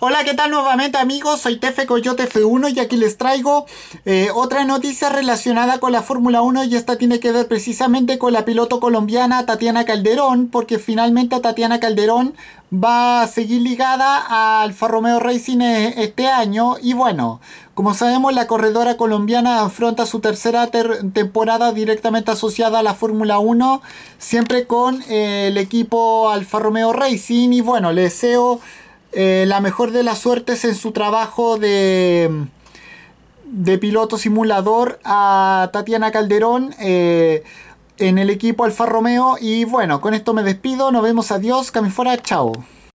Hola, ¿qué tal nuevamente amigos? Soy Tefe Coyote F1 y aquí les traigo eh, otra noticia relacionada con la Fórmula 1 y esta tiene que ver precisamente con la piloto colombiana Tatiana Calderón porque finalmente Tatiana Calderón va a seguir ligada a Alfa Romeo Racing eh, este año y bueno, como sabemos la corredora colombiana afronta su tercera temporada directamente asociada a la Fórmula 1 siempre con eh, el equipo Alfa Romeo Racing y bueno, le deseo eh, la mejor de las suertes en su trabajo de, de piloto simulador a Tatiana Calderón eh, en el equipo Alfa Romeo. Y bueno, con esto me despido, nos vemos, adiós, Camifora. chao.